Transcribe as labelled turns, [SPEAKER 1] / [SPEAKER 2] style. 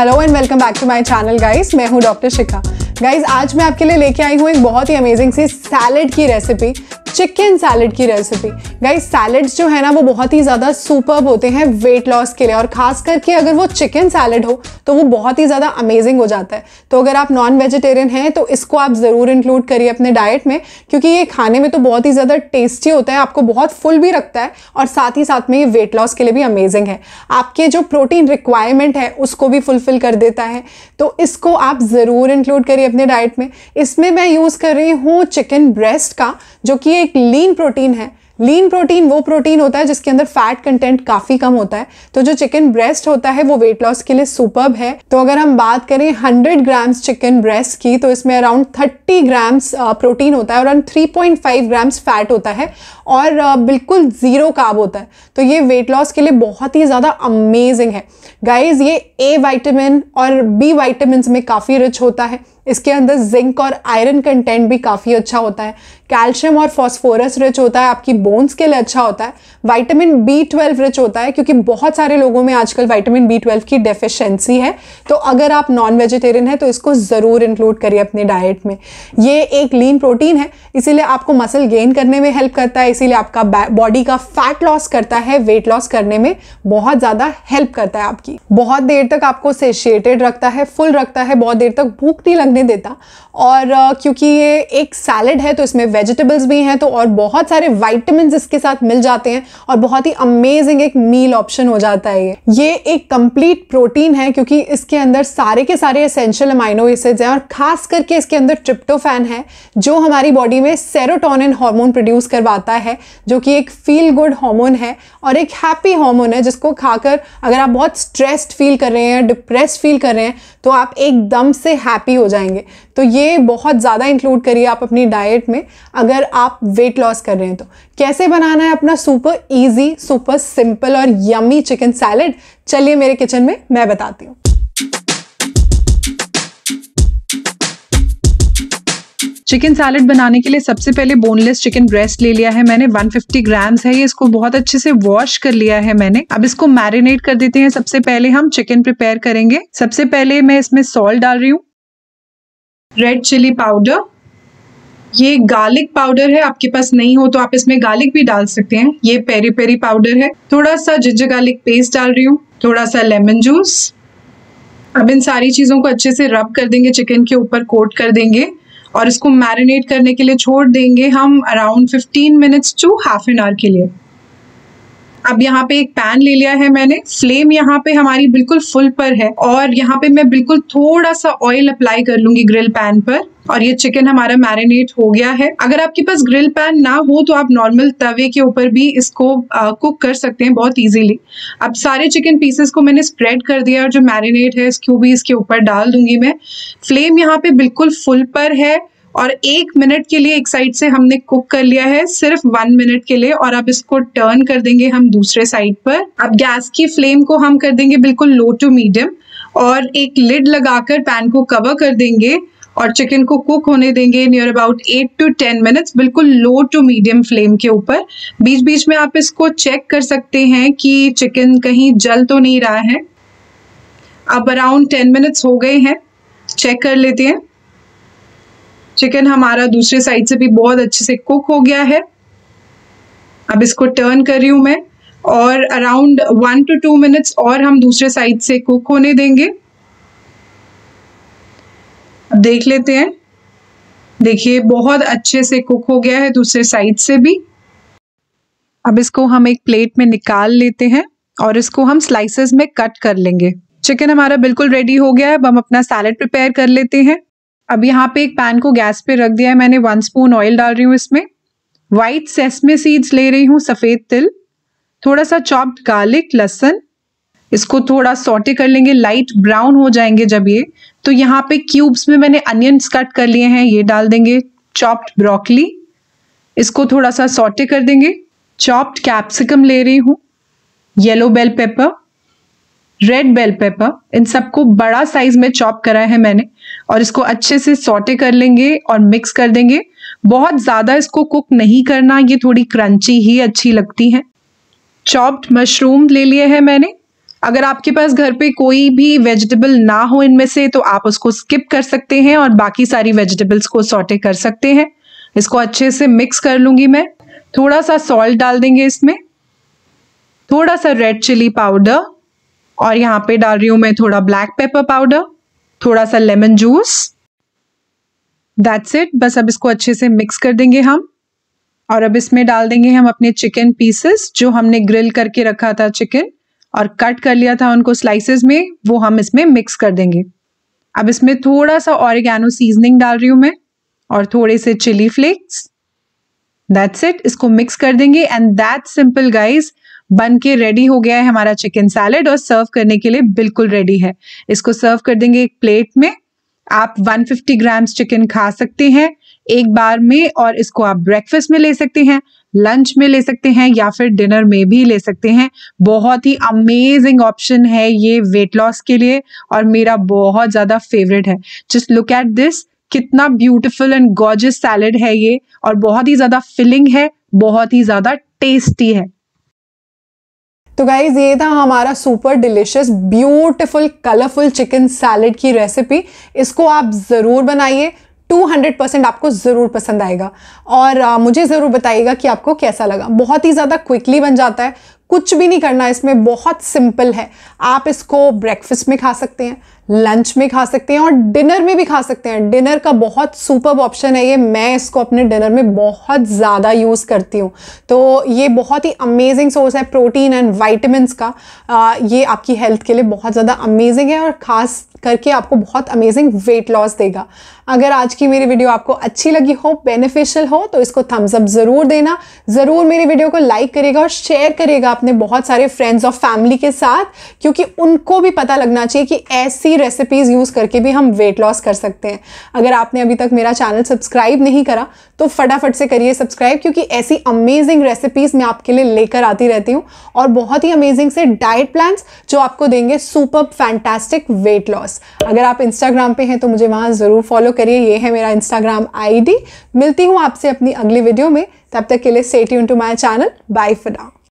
[SPEAKER 1] hello and welcome back to my channel guys मैं हूं doctor शिखा guys आज मैं आपके लिए लेके आई हूँ एक बहुत ही अमेजिंग सी सैलड की रेसिपी चिकन सैलड की रेसिपी गाइज सैलड्स जो है ना वो बहुत ही ज़्यादा सुपर होते हैं वेट लॉस के लिए और खास करके अगर वो चिकन सैलड हो तो वो बहुत ही ज़्यादा अमेजिंग हो जाता है तो अगर आप नॉन वेजिटेरियन हैं तो इसको आप ज़रूर इंक्लूड करिए अपने डाइट में क्योंकि ये खाने में तो बहुत ही ज़्यादा टेस्टी होता है आपको बहुत फुल भी रखता है और साथ ही साथ में ये वेट लॉस के लिए भी अमेजिंग है आपके जो प्रोटीन रिक्वायरमेंट है उसको भी फुलफिल कर देता है तो इसको आप ज़रूर इंक्लूड करिए अपने डाइट में इसमें मैं यूज़ कर रही हूँ चिकन ब्रेस्ट का जो कि एक लीन प्रोटीन है लीन प्रोटीन वो प्रोटीन होता है जिसके अंदर फैट कंटेंट काफी कम होता है तो जो चिकन ब्रेस्ट होता है वो वेट लॉस के लिए सुपर है तो अगर हम बात करें 100 ग्राम्स चिकन ब्रेस्ट की तो इसमें अराउंड 30 ग्राम्स प्रोटीन होता है अराउंड 3.5 ग्राम्स फैट होता है और बिल्कुल ज़ीरो काब होता है तो ये वेट लॉस के लिए बहुत ही ज़्यादा अमेजिंग है गाइज ये ए वाइटामिन और बी वाइटामिन में काफ़ी रिच होता है इसके अंदर जिंक और आयरन कंटेंट भी काफ़ी अच्छा होता है कैल्शियम और फॉस्फोरस रिच होता है आपकी बोन्स के लिए अच्छा होता है वाइटामिन बी ट्वेल्व रिच होता है क्योंकि बहुत सारे लोगों में आजकल वाइटामिन बी ट्वेल्व की डेफिशिएंसी है तो अगर आप नॉन वेजिटेरियन है तो इसको ज़रूर इंक्लूड करिए अपने डाइट में ये एक लीन प्रोटीन है इसीलिए आपको मसल गेन करने में हेल्प करता है इसीलिए आपका बॉडी का फैट लॉस करता है वेट लॉस करने में बहुत ज़्यादा हेल्प करता है आपकी बहुत देर तक आपको सेशिएटेड रखता है फुल रखता है बहुत देर तक भूख नहीं लगने होने देता और uh, क्योंकि ये एक सैलड है तो इसमें वेजिटेबल्स भी हैं तो और बहुत सारे वाइटमिन इसके साथ मिल जाते हैं और बहुत ही अमेजिंग एक मील ऑप्शन हो जाता है ये ये एक कंप्लीट प्रोटीन है क्योंकि इसके अंदर सारे के सारे असेंशियल अमाइनो एसिड्स हैं और खास करके इसके अंदर ट्रिप्टोफैन है जो हमारी बॉडी में सेरोटोनिन हार्मोन प्रोड्यूस करवाता है जो कि एक फील गुड हार्मोन है और एक हैप्पी हार्मोन है जिसको खाकर अगर आप बहुत स्ट्रेस्ड फील कर रहे हैं डिप्रेस फील कर रहे हैं तो आप एकदम से हैप्पी हो जाएंगे तो ये बहुत ज़्यादा इंक्लूड करिए आप अपनी डाइट में अगर आप वेट लॉस कर रहे हैं तो कैसे बनाना है अपना सुपर ईजी सुपर सिंपल और यमी चिकन सैलड चलिए मेरे किचन में मैं बताती हूँ चिकन सैलड बनाने के लिए सबसे पहले बोनलेस चिकन ब्रेस्ट ले लिया है मैंने 150 ग्राम्स है ये इसको बहुत अच्छे से वॉश कर लिया है मैंने अब इसको मैरिनेट कर देते हैं सबसे पहले हम चिकन प्रिपेयर करेंगे सबसे पहले मैं इसमें सॉल्ट डाल रही हूँ रेड चिली पाउडर ये गार्लिक पाउडर है आपके पास नहीं हो तो आप इसमें गार्लिक भी डाल सकते हैं ये पेरी पेरी पाउडर है थोड़ा सा जिंजर गार्लिक पेस्ट डाल रही हूँ थोड़ा सा लेमन जूस अब इन सारी चीज़ों को अच्छे से रब कर देंगे चिकन के ऊपर कोट कर देंगे और इसको मैरिनेट करने के लिए छोड़ देंगे हम around 15 minutes to half an hour के लिए अब यहाँ पे एक पैन ले लिया है मैंने फ्लेम यहाँ पे हमारी बिल्कुल फुल पर है और यहाँ पे मैं बिल्कुल थोड़ा सा ऑयल अप्लाई कर लूंगी ग्रिल पैन पर और ये चिकन हमारा मैरिनेट हो गया है अगर आपके पास ग्रिल पैन ना हो तो आप नॉर्मल तवे के ऊपर भी इसको कुक कर सकते हैं बहुत ईजिली अब सारे चिकन पीसेस को मैंने स्प्रेड कर दिया और जो मैरिनेट है इसको भी इसके ऊपर डाल दूंगी मैं फ्लेम यहाँ पे बिल्कुल फुल पर है और एक मिनट के लिए एक साइड से हमने कुक कर लिया है सिर्फ वन मिनट के लिए और अब इसको टर्न कर देंगे हम दूसरे साइड पर अब गैस की फ्लेम को हम कर देंगे बिल्कुल लो टू मीडियम और एक लिड लगाकर पैन को कवर कर देंगे और चिकन को कुक होने देंगे near about eight to ten minutes बिल्कुल लो टू मीडियम फ्लेम के ऊपर बीच बीच में आप इसको चेक कर सकते हैं कि चिकन कहीं जल तो नहीं रहा है अब अराउंड टेन मिनट्स हो गए हैं चेक कर लेते हैं चिकन हमारा दूसरे साइड से भी बहुत अच्छे से कुक हो गया है अब इसको टर्न कर रही हूँ मैं और around one to two minutes और हम दूसरे साइड से कुक होने देंगे देख लेते हैं देखिए बहुत अच्छे से कुक हो गया है दूसरे साइड से भी अब इसको हम एक प्लेट में निकाल लेते हैं और इसको हम स्लाइसेस में कट कर लेंगे चिकन हमारा बिल्कुल रेडी हो गया है अब हम अपना सैलड प्रिपेयर कर लेते हैं अब यहाँ पे एक पैन को गैस पे रख दिया है मैंने वन स्पून ऑयल डाल रही हूँ इसमें वाइट सेसमे सीड्स ले रही हूँ सफ़ेद तिल थोड़ा सा चॉप्ड गार्लिक लहसन इसको थोड़ा सोटे कर लेंगे लाइट ब्राउन हो जाएंगे जब ये तो यहाँ पे क्यूब्स में मैंने अनियंस कट कर लिए हैं ये डाल देंगे चॉप्ड ब्रोकली इसको थोड़ा सा सॉटे कर देंगे चॉप्ड कैप्सिकम ले रही हूँ yellow bell pepper red bell pepper इन सबको बड़ा साइज में चॉप करा है मैंने और इसको अच्छे से सॉटे कर लेंगे और मिक्स कर देंगे बहुत ज़्यादा इसको कुक नहीं करना ये थोड़ी क्रंची ही अच्छी लगती है चॉप्ड मशरूम ले लिए हैं मैंने अगर आपके पास घर पे कोई भी वेजिटेबल ना हो इनमें से तो आप उसको स्किप कर सकते हैं और बाकी सारी वेजिटेबल्स को सॉटे कर सकते हैं इसको अच्छे से मिक्स कर लूंगी मैं थोड़ा सा सॉल्ट डाल देंगे इसमें थोड़ा सा रेड चिली पाउडर और यहाँ पे डाल रही हूँ मैं थोड़ा ब्लैक पेपर पाउडर थोड़ा सा लेमन जूस दैट्स इट बस अब इसको अच्छे से मिक्स कर देंगे हम और अब इसमें डाल देंगे हम अपने चिकन पीसेस जो हमने ग्रिल करके रखा था चिकन और कट कर लिया था उनको स्लाइसेस में वो हम इसमें मिक्स कर देंगे अब इसमें थोड़ा सा ऑरिगेनो सीजनिंग डाल रही हूँ मैं और थोड़े से चिली फ्लेक्स दैट्स इट इसको मिक्स कर देंगे एंड दैट सिंपल गाइज बन के रेडी हो गया है हमारा चिकन सैलेड और सर्व करने के लिए बिल्कुल रेडी है इसको सर्व कर देंगे एक प्लेट में आप 150 ग्राम्स चिकन खा सकते हैं एक बार में और इसको आप ब्रेकफास्ट में ले सकते हैं लंच में ले सकते हैं या फिर डिनर में भी ले सकते हैं बहुत ही अमेजिंग ऑप्शन है ये वेट लॉस के लिए और मेरा बहुत ज़्यादा फेवरेट है जस्ट लुक एट दिस कितना ब्यूटिफुल एंड गॉर्जियस सैलड है ये और बहुत ही ज़्यादा फिलिंग है बहुत ही ज़्यादा टेस्टी है तो गाइज ये था हमारा super delicious beautiful colourful chicken salad की रेसिपी इसको आप ज़रूर बनाइए 200 परसेंट आपको ज़रूर पसंद आएगा और आ, मुझे ज़रूर बताइएगा कि आपको कैसा लगा बहुत ही ज़्यादा क्विकली बन जाता है कुछ भी नहीं करना इसमें बहुत सिंपल है आप इसको ब्रेकफास्ट में खा सकते हैं लंच में खा सकते हैं और डिनर में भी खा सकते हैं डिनर का बहुत सुपर ऑप्शन है ये मैं इसको अपने डिनर में बहुत ज़्यादा यूज़ करती हूँ तो ये बहुत ही अमेजिंग सोर्स है प्रोटीन एंड वाइटमिनस का आ, ये आपकी हेल्थ के लिए बहुत ज़्यादा अमेजिंग है और ख़ास करके आपको बहुत अमेजिंग वेट लॉस देगा अगर आज की मेरी वीडियो आपको अच्छी लगी हो बेनिफिशियल हो तो इसको थम्स अप ज़रूर देना ज़रूर मेरी वीडियो को लाइक करेगा और शेयर करेगा अपने बहुत सारे फ्रेंड्स और फैमिली के साथ क्योंकि उनको भी पता लगना चाहिए कि ऐसी रेसिपीज़ यूज़ करके भी हम वेट लॉस कर सकते हैं अगर आपने अभी तक मेरा चैनल सब्सक्राइब नहीं करा तो फटाफट से करिए सब्सक्राइब क्योंकि ऐसी अमेजिंग रेसिपीज़ मैं आपके लिए लेकर आती रहती हूँ और बहुत ही अमेजिंग से डाइट प्लान्स जो आपको देंगे सुपर फैंटास्टिक वेट लॉस पास अगर आप इंस्टाग्राम पे हैं तो मुझे वहाँ ज़रूर फॉलो करिए ये है मेरा इंस्टाग्राम आईडी मिलती हूँ आपसे अपनी अगली वीडियो में तब तक के लिए stay to my channel bye for now